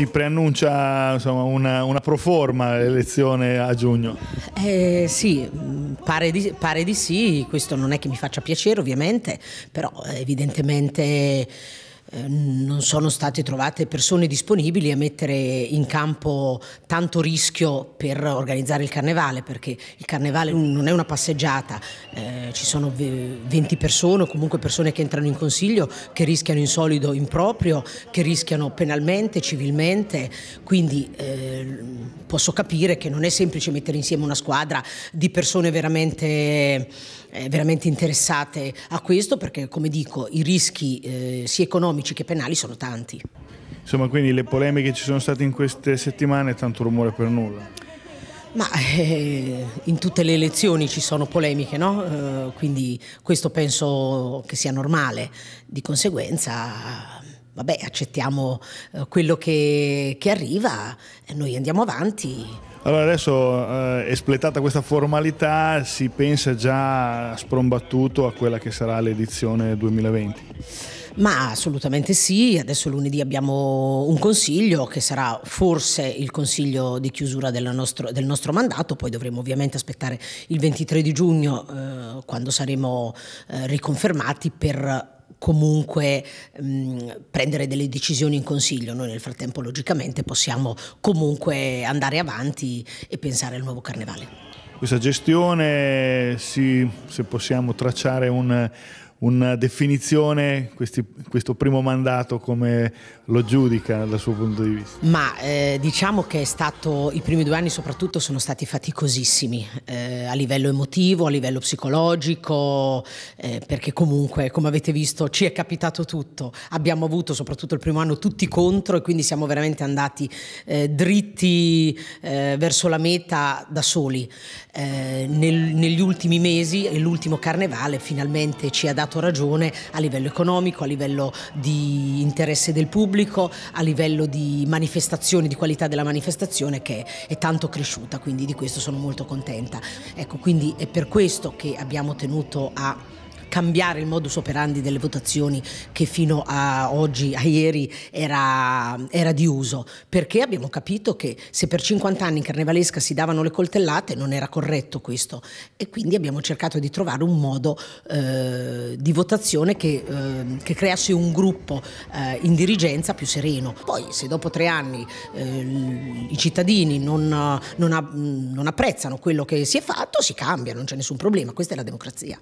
si preannuncia insomma, una, una proforma l'elezione a giugno? Eh, sì, mm, pare di, pare di sì, questo non è che mi faccia piacere ovviamente, però evidentemente Ehm, non sono state trovate persone disponibili a mettere in campo tanto rischio per organizzare il carnevale, perché il carnevale non è una passeggiata, eh, ci sono 20 persone o comunque persone che entrano in consiglio che rischiano in solido improprio, che rischiano penalmente, civilmente, quindi eh, posso capire che non è semplice mettere insieme una squadra di persone veramente eh, veramente interessate a questo perché come dico i rischi eh, sia economici economici che penali sono tanti. Insomma, quindi le polemiche ci sono state in queste settimane, tanto rumore per nulla. Ma eh, in tutte le elezioni ci sono polemiche, no? Eh, quindi questo penso che sia normale. Di conseguenza, vabbè, accettiamo eh, quello che, che arriva e noi andiamo avanti. Allora adesso eh, espletata questa formalità si pensa già sprombattuto a quella che sarà l'edizione 2020. Ma assolutamente sì, adesso lunedì abbiamo un consiglio che sarà forse il consiglio di chiusura nostro, del nostro mandato, poi dovremo ovviamente aspettare il 23 di giugno eh, quando saremo eh, riconfermati per comunque mh, prendere delle decisioni in consiglio. Noi nel frattempo logicamente possiamo comunque andare avanti e pensare al nuovo carnevale. Questa gestione, si, se possiamo tracciare un una definizione, questi, questo primo mandato, come lo giudica dal suo punto di vista? Ma eh, diciamo che è stato, i primi due anni soprattutto sono stati faticosissimi eh, a livello emotivo, a livello psicologico, eh, perché comunque, come avete visto, ci è capitato tutto. Abbiamo avuto soprattutto il primo anno tutti contro e quindi siamo veramente andati eh, dritti eh, verso la meta da soli. Eh, nel, negli ultimi mesi, e l'ultimo carnevale finalmente ci ha dato dato ragione a livello economico, a livello di interesse del pubblico, a livello di manifestazione, di qualità della manifestazione che è tanto cresciuta, quindi di questo sono molto contenta. Ecco, quindi è per questo che abbiamo tenuto a cambiare il modus operandi delle votazioni che fino a oggi, a ieri, era, era di uso, perché abbiamo capito che se per 50 anni in Carnevalesca si davano le coltellate non era corretto questo e quindi abbiamo cercato di trovare un modo eh, di votazione che, eh, che, creasse un gruppo eh, in dirigenza più sereno. Poi se dopo tre anni eh, i cittadini non, non, non apprezzano quello che si è fatto si cambia, non c'è nessun problema, questa è la democrazia.